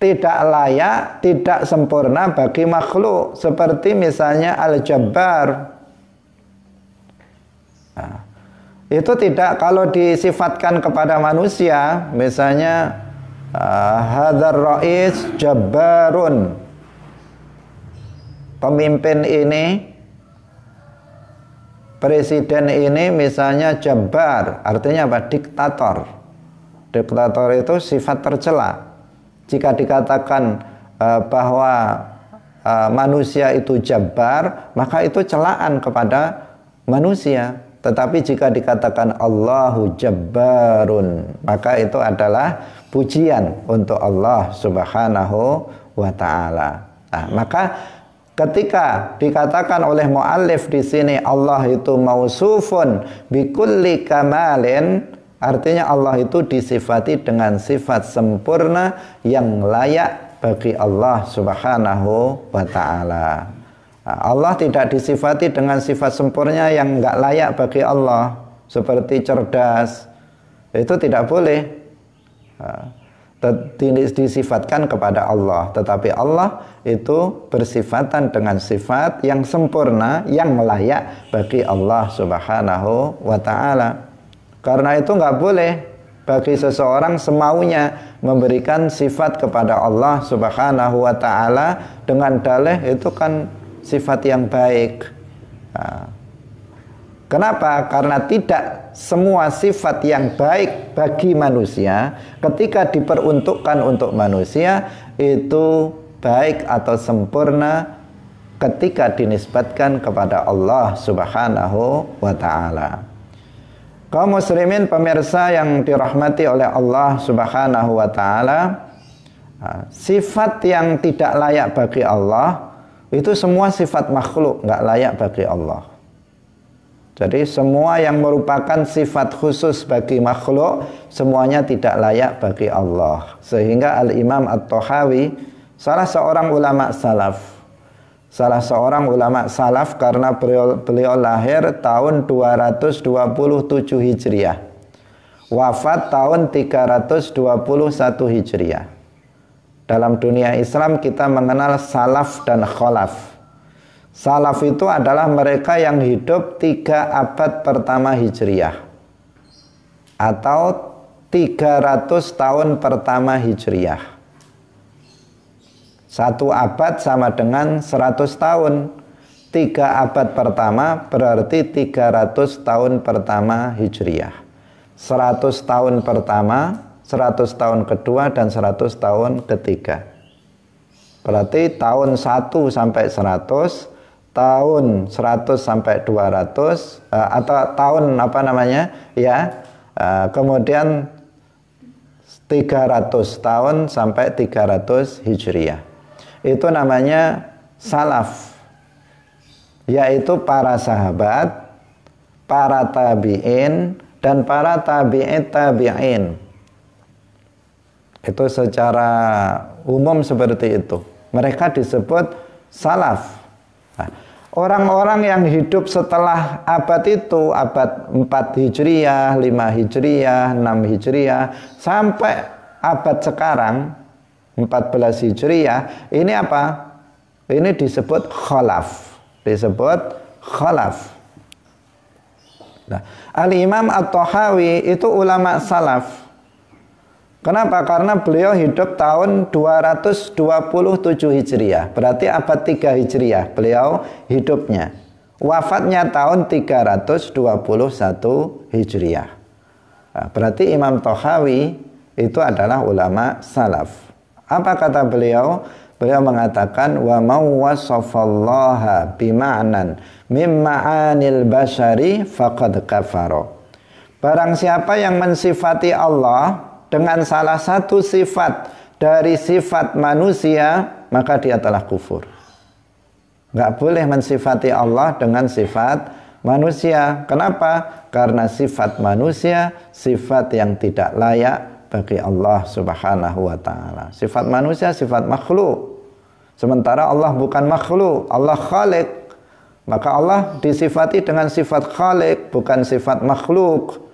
Tidak layak, tidak sempurna bagi makhluk seperti misalnya al-jabbar. Nah, itu tidak kalau disifatkan kepada manusia misalnya ah, hadar rois jabarun pemimpin ini presiden ini misalnya jabar artinya apa diktator diktator itu sifat tercela jika dikatakan uh, bahwa uh, manusia itu jabar maka itu celaan kepada manusia tetapi jika dikatakan Allahu Jabbarun, maka itu adalah pujian untuk Allah Subhanahu wa taala. Nah, maka ketika dikatakan oleh muallif di sini Allah itu mausufun bikulli kamalin, artinya Allah itu disifati dengan sifat sempurna yang layak bagi Allah Subhanahu wa taala. Allah tidak disifati dengan sifat sempurna yang nggak layak bagi Allah seperti cerdas itu tidak boleh disifatkan kepada Allah tetapi Allah itu bersifatan dengan sifat yang sempurna yang layak bagi Allah subhanahu wa ta'ala karena itu nggak boleh bagi seseorang semaunya memberikan sifat kepada Allah subhanahu wa ta'ala dengan dalih itu kan sifat yang baik. Nah, Kenapa? Karena tidak semua sifat yang baik bagi manusia ketika diperuntukkan untuk manusia itu baik atau sempurna ketika dinisbatkan kepada Allah Subhanahu wa taala. Kaum muslimin pemirsa yang dirahmati oleh Allah Subhanahu wa taala, sifat yang tidak layak bagi Allah itu semua sifat makhluk, nggak layak bagi Allah. Jadi semua yang merupakan sifat khusus bagi makhluk semuanya tidak layak bagi Allah. Sehingga Al-Imam At-Tahawi salah seorang ulama salaf. Salah seorang ulama salaf karena beliau, beliau lahir tahun 227 Hijriah. Wafat tahun 321 Hijriah. Dalam dunia Islam kita mengenal salaf dan kholaf. Salaf itu adalah mereka yang hidup tiga abad pertama Hijriah atau 300 tahun pertama Hijriah. Satu abad sama dengan 100 tahun. Tiga abad pertama berarti 300 tahun pertama Hijriah. 100 tahun pertama 100 tahun kedua dan 100 tahun ketiga. Berarti tahun 1 sampai 100, tahun 100 sampai 200 eh, atau tahun apa namanya? ya. Eh, kemudian 300 tahun sampai 300 Hijriah. Itu namanya salaf. Yaitu para sahabat, para tabi'in dan para tabi'in tabi'in itu secara umum seperti itu. Mereka disebut salaf. Nah, orang-orang yang hidup setelah abad itu, abad 4 Hijriah, 5 Hijriah, 6 Hijriah, sampai abad sekarang, 14 Hijriah, ini apa? Ini disebut khalaf. Disebut khalaf. Nah, Al-Imam At-Tahawi itu ulama salaf. Kenapa? Karena beliau hidup tahun 227 Hijriah. Berarti abad 3 Hijriah beliau hidupnya. Wafatnya tahun 321 Hijriah. Nah, berarti Imam Tohawi itu adalah ulama salaf. Apa kata beliau? Beliau mengatakan wa mawwasafallaha bima'nan mimma'anil basyari faqad kafaro. Barang siapa yang mensifati Allah dengan salah satu sifat dari sifat manusia, maka dia telah kufur. Nggak boleh mensifati Allah dengan sifat manusia. Kenapa? Karena sifat manusia sifat yang tidak layak bagi Allah Subhanahu wa taala. Sifat manusia sifat makhluk. Sementara Allah bukan makhluk, Allah khalik. Maka Allah disifati dengan sifat khalik bukan sifat makhluk.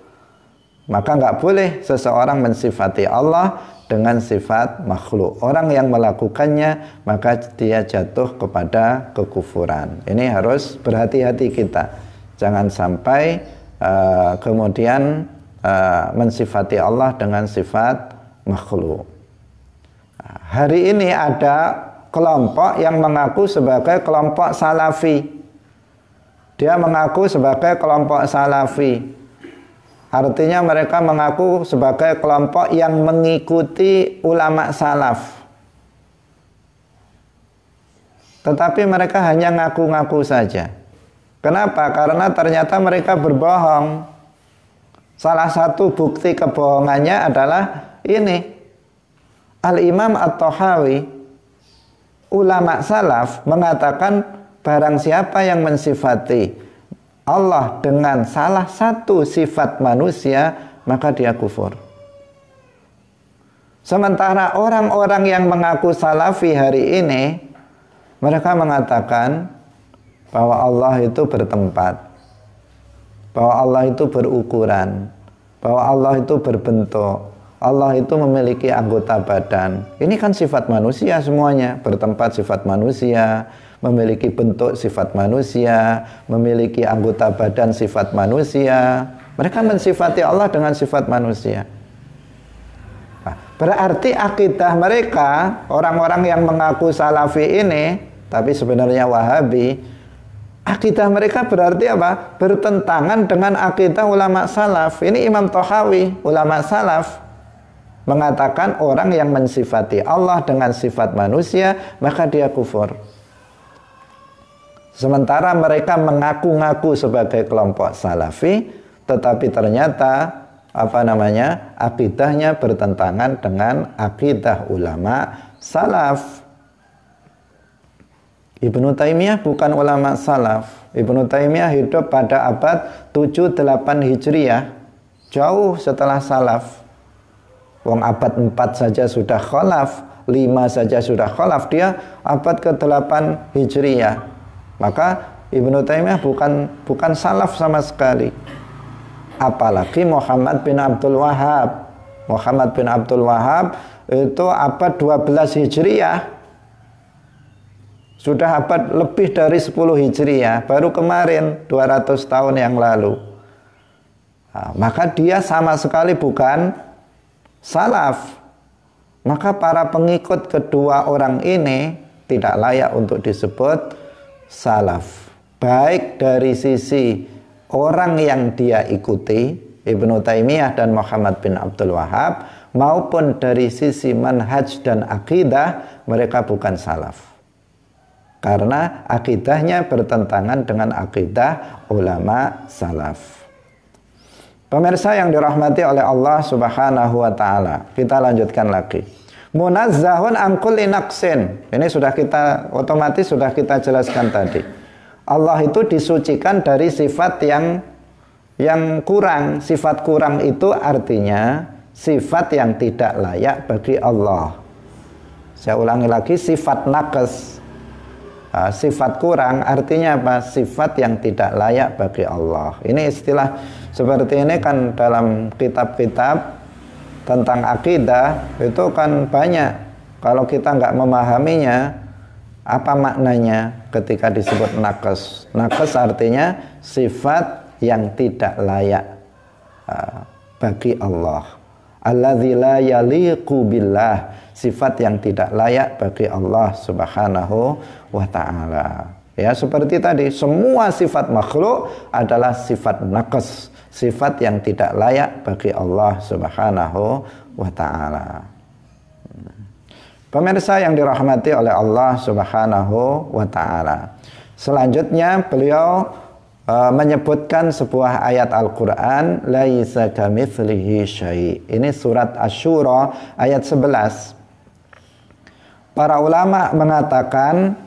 Maka nggak boleh seseorang mensifati Allah dengan sifat makhluk. Orang yang melakukannya maka dia jatuh kepada kekufuran. Ini harus berhati-hati kita. Jangan sampai uh, kemudian uh, mensifati Allah dengan sifat makhluk. Hari ini ada kelompok yang mengaku sebagai kelompok salafi. Dia mengaku sebagai kelompok salafi Artinya mereka mengaku sebagai kelompok yang mengikuti ulama salaf. Tetapi mereka hanya ngaku-ngaku saja. Kenapa? Karena ternyata mereka berbohong. Salah satu bukti kebohongannya adalah ini. Al-Imam At-Tahawi, ulama salaf mengatakan barang siapa yang mensifati Allah dengan salah satu sifat manusia, maka dia kufur. Sementara orang-orang yang mengaku salafi hari ini, mereka mengatakan bahwa Allah itu bertempat, bahwa Allah itu berukuran, bahwa Allah itu berbentuk, Allah itu memiliki anggota badan. Ini kan sifat manusia semuanya, bertempat sifat manusia, memiliki bentuk sifat manusia, memiliki anggota badan sifat manusia. Mereka mensifati Allah dengan sifat manusia. Nah, berarti akidah mereka, orang-orang yang mengaku salafi ini, tapi sebenarnya wahabi, akidah mereka berarti apa? Bertentangan dengan akidah ulama salaf. Ini Imam Tohawi, ulama salaf, mengatakan orang yang mensifati Allah dengan sifat manusia maka dia kufur. Sementara mereka mengaku-ngaku sebagai kelompok salafi, tetapi ternyata apa namanya akidahnya bertentangan dengan akidah ulama salaf. Ibnu Taimiyah bukan ulama salaf. Ibnu Taimiyah hidup pada abad 7-8 Hijriah, jauh setelah salaf. Wong abad 4 saja sudah khalaf, 5 saja sudah khalaf, dia abad ke-8 Hijriah maka Ibnu Taimiyah bukan bukan salaf sama sekali. Apalagi Muhammad bin Abdul Wahab. Muhammad bin Abdul Wahab itu abad 12 Hijriah. Sudah abad lebih dari 10 Hijriah, baru kemarin 200 tahun yang lalu. Nah, maka dia sama sekali bukan salaf. Maka para pengikut kedua orang ini tidak layak untuk disebut salaf baik dari sisi orang yang dia ikuti Ibnu Taimiyah dan Muhammad bin Abdul Wahab maupun dari sisi manhaj dan akidah mereka bukan salaf karena akidahnya bertentangan dengan akidah ulama salaf. Pemirsa yang dirahmati oleh Allah Subhanahu wa taala, kita lanjutkan lagi munazzahun angkul inaksin. Ini sudah kita otomatis sudah kita jelaskan tadi. Allah itu disucikan dari sifat yang yang kurang. Sifat kurang itu artinya sifat yang tidak layak bagi Allah. Saya ulangi lagi sifat nakes. Sifat kurang artinya apa? Sifat yang tidak layak bagi Allah. Ini istilah seperti ini kan dalam kitab-kitab tentang akidah itu kan banyak kalau kita nggak memahaminya apa maknanya ketika disebut nakes nakes artinya sifat yang tidak layak uh, bagi Allah Allah la billah sifat yang tidak layak bagi Allah Subhanahu wa taala ya seperti tadi semua sifat makhluk adalah sifat nakes sifat yang tidak layak bagi Allah Subhanahu wa taala. Pemirsa yang dirahmati oleh Allah Subhanahu wa taala. Selanjutnya beliau eh, menyebutkan sebuah ayat Al-Qur'an laisa kamitslihi syai. Ini surat asy ayat 11. Para ulama mengatakan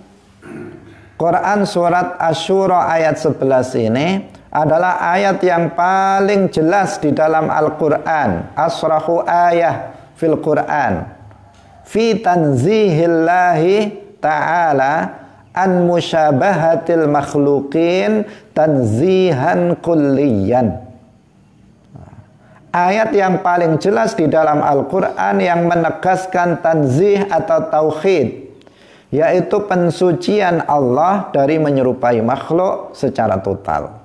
Quran surat asy ayat 11 ini adalah ayat yang paling jelas di dalam Al-Quran. Asrahu ayah fil Quran. Fi tanzihillahi ta'ala an musyabahatil makhlukin tanzihan kulliyan. Ayat yang paling jelas di dalam Al-Quran yang menegaskan tanzih atau tauhid yaitu pensucian Allah dari menyerupai makhluk secara total.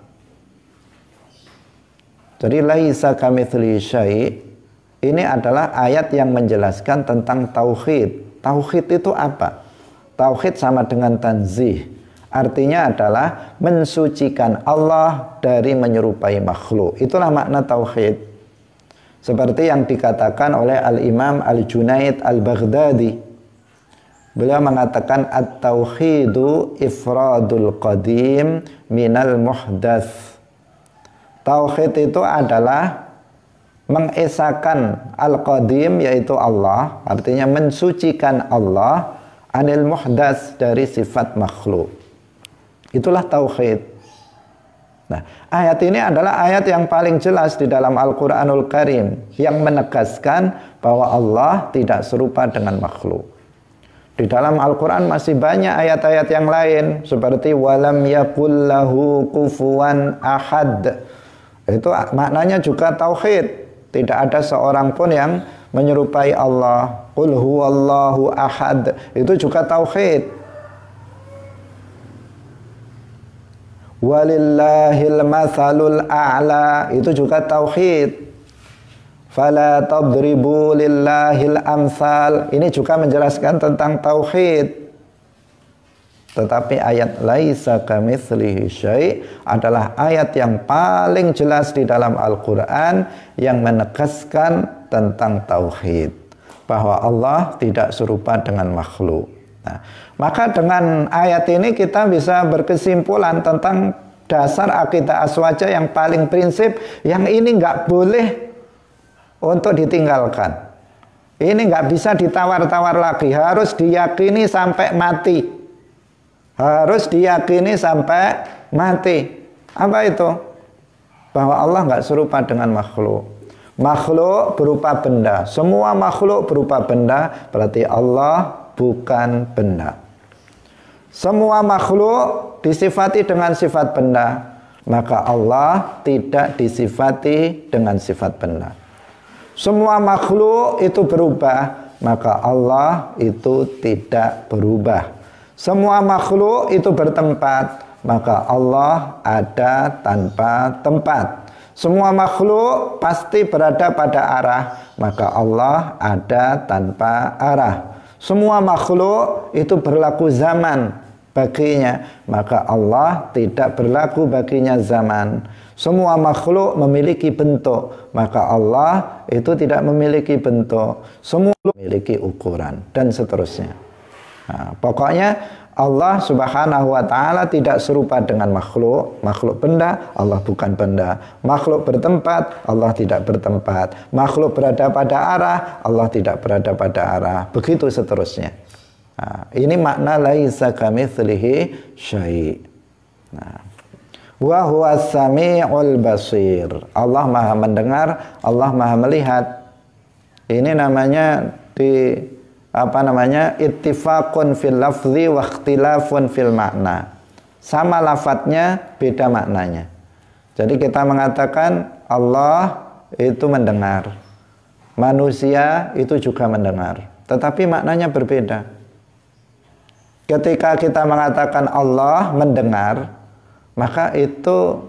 Jadi laisa kamitsli syai ini adalah ayat yang menjelaskan tentang tauhid. Tauhid itu apa? Tauhid sama dengan tanzih. Artinya adalah mensucikan Allah dari menyerupai makhluk. Itulah makna tauhid. Seperti yang dikatakan oleh Al-Imam Al-Junaid Al-Baghdadi. Beliau mengatakan at-tauhidu ifradul qadim minal muhdath Tauhid itu adalah mengesakan al-qadim yaitu Allah, artinya mensucikan Allah anil muhdas dari sifat makhluk. Itulah tauhid. Nah, ayat ini adalah ayat yang paling jelas di dalam Al-Qur'anul Karim yang menegaskan bahwa Allah tidak serupa dengan makhluk. Di dalam Al-Qur'an masih banyak ayat-ayat yang lain seperti walam yakul lahu kufuwan ahad itu maknanya juga tauhid. Tidak ada seorang pun yang menyerupai Allah. Qul huwallahu ahad. Itu juga tauhid. Walillahil mathalul a'la. Itu juga tauhid. Fala tadribu lillahil amsal. Ini juga menjelaskan tentang tauhid. Tetapi ayat laisa kamitslihi syai' adalah ayat yang paling jelas di dalam Al-Qur'an yang menegaskan tentang tauhid bahwa Allah tidak serupa dengan makhluk. Nah, maka dengan ayat ini kita bisa berkesimpulan tentang dasar akidah aswaja yang paling prinsip yang ini nggak boleh untuk ditinggalkan. Ini nggak bisa ditawar-tawar lagi, harus diyakini sampai mati. Harus diyakini sampai mati. Apa itu? Bahwa Allah nggak serupa dengan makhluk. Makhluk berupa benda. Semua makhluk berupa benda. Berarti Allah bukan benda. Semua makhluk disifati dengan sifat benda. Maka Allah tidak disifati dengan sifat benda. Semua makhluk itu berubah. Maka Allah itu tidak berubah. Semua makhluk itu bertempat, maka Allah ada tanpa tempat. Semua makhluk pasti berada pada arah, maka Allah ada tanpa arah. Semua makhluk itu berlaku zaman baginya, maka Allah tidak berlaku baginya zaman. Semua makhluk memiliki bentuk, maka Allah itu tidak memiliki bentuk. Semua memiliki ukuran dan seterusnya. Nah, pokoknya Allah Subhanahu wa taala tidak serupa dengan makhluk. Makhluk benda, Allah bukan benda. Makhluk bertempat, Allah tidak bertempat. Makhluk berada pada arah, Allah tidak berada pada arah. Begitu seterusnya. Nah, ini makna laisa kami syai. Nah, wa samiul basir. Allah Maha mendengar, Allah Maha melihat. Ini namanya di apa namanya ittifaqun fil lafzi wa ikhtilafun fil makna sama lafadznya beda maknanya jadi kita mengatakan Allah itu mendengar manusia itu juga mendengar tetapi maknanya berbeda ketika kita mengatakan Allah mendengar maka itu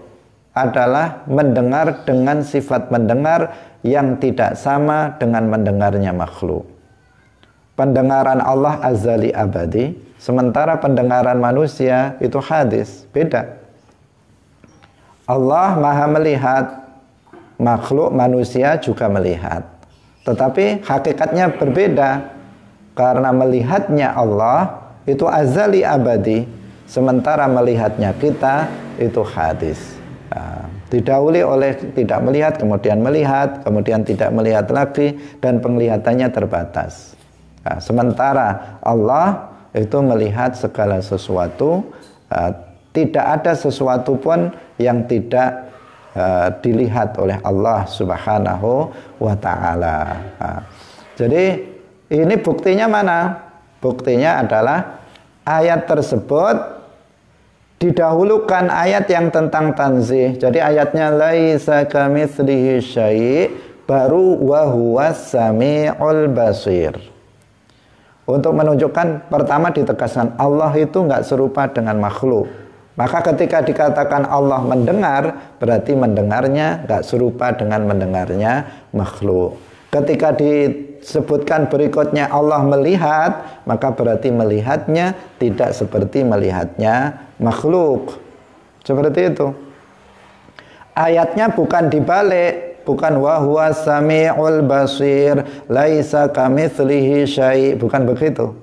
adalah mendengar dengan sifat mendengar yang tidak sama dengan mendengarnya makhluk pendengaran Allah azali abadi, sementara pendengaran manusia itu hadis, beda. Allah Maha melihat, makhluk manusia juga melihat. Tetapi hakikatnya berbeda karena melihatnya Allah itu azali abadi, sementara melihatnya kita itu hadis. Nah, didahului oleh tidak melihat, kemudian melihat, kemudian tidak melihat lagi, dan penglihatannya terbatas. Nah, sementara Allah itu melihat segala sesuatu, uh, tidak ada sesuatu pun yang tidak uh, dilihat oleh Allah Subhanahu wa Ta'ala. Nah, jadi, ini buktinya mana? Buktinya adalah ayat tersebut didahulukan ayat yang tentang tanzih. Jadi ayatnya laisa kamitslihi syai' baru wa huwas samiul basir untuk menunjukkan pertama ditegaskan Allah itu nggak serupa dengan makhluk. Maka ketika dikatakan Allah mendengar, berarti mendengarnya nggak serupa dengan mendengarnya makhluk. Ketika disebutkan berikutnya Allah melihat, maka berarti melihatnya tidak seperti melihatnya makhluk. Seperti itu. Ayatnya bukan dibalik, bukan wahwa samiul basir laisa kamitslihi syai bukan begitu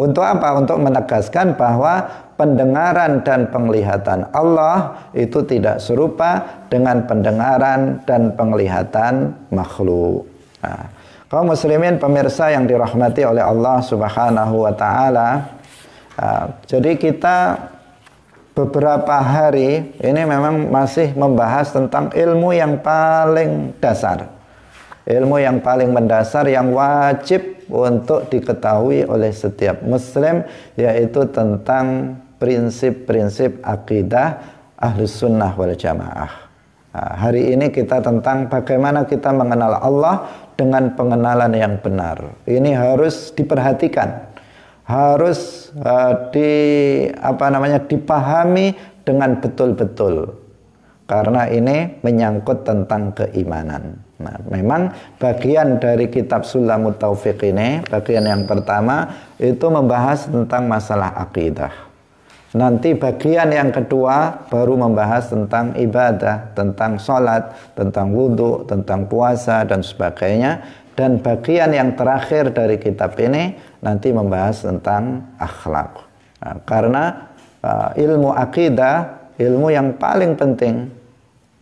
untuk apa untuk menegaskan bahwa pendengaran dan penglihatan Allah itu tidak serupa dengan pendengaran dan penglihatan makhluk nah, kaum muslimin pemirsa yang dirahmati oleh Allah Subhanahu wa taala ah, jadi kita beberapa hari ini memang masih membahas tentang ilmu yang paling dasar. Ilmu yang paling mendasar yang wajib untuk diketahui oleh setiap muslim yaitu tentang prinsip-prinsip akidah ahlus sunnah wal jamaah. Nah, hari ini kita tentang bagaimana kita mengenal Allah dengan pengenalan yang benar. Ini harus diperhatikan harus uh, di apa namanya dipahami dengan betul-betul karena ini menyangkut tentang keimanan. Nah, memang bagian dari kitab Sulamut Taufik ini, bagian yang pertama itu membahas tentang masalah akidah. Nanti bagian yang kedua baru membahas tentang ibadah, tentang sholat, tentang wudhu, tentang puasa dan sebagainya. Dan bagian yang terakhir dari kitab ini nanti membahas tentang akhlak. Nah, karena uh, ilmu akidah, ilmu yang paling penting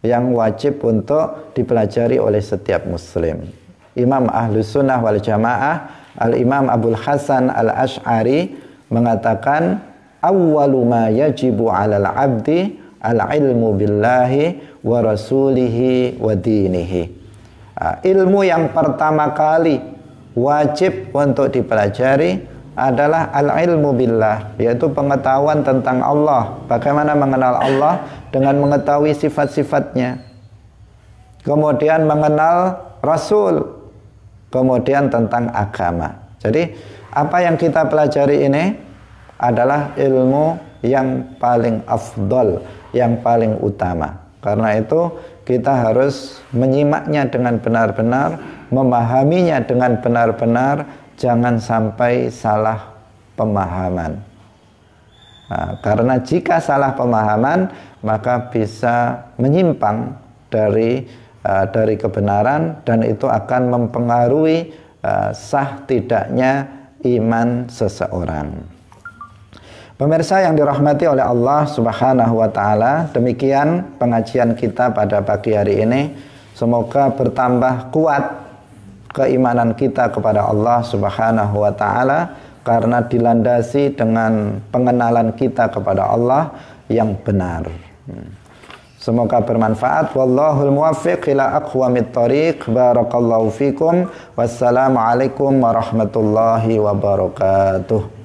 yang wajib untuk dipelajari oleh setiap muslim. Imam Ahlus Sunnah wal Jamaah Al-Imam Abdul Hasan Al-Ash'ari mengatakan awwalu ma yajibu 'alal 'abdi al-ilmu billahi wa rasulihi wa dinihi. Uh, ilmu yang pertama kali wajib untuk dipelajari adalah al-ilmu billah, yaitu pengetahuan tentang Allah. Bagaimana mengenal Allah dengan mengetahui sifat-sifatnya. Kemudian mengenal Rasul. Kemudian tentang agama. Jadi apa yang kita pelajari ini adalah ilmu yang paling afdol, yang paling utama. Karena itu kita harus menyimaknya dengan benar-benar, memahaminya dengan benar-benar, jangan sampai salah pemahaman. Nah, karena jika salah pemahaman, maka bisa menyimpang dari uh, dari kebenaran dan itu akan mempengaruhi uh, sah tidaknya iman seseorang. Pemirsa yang dirahmati oleh Allah Subhanahu wa taala, demikian pengajian kita pada pagi hari ini. Semoga bertambah kuat keimanan kita kepada Allah Subhanahu wa taala karena dilandasi dengan pengenalan kita kepada Allah yang benar. Semoga bermanfaat. Wallahul muwaffiq ila aqwamit thariq. Barakallahu fikum. Wassalamualaikum warahmatullahi wabarakatuh.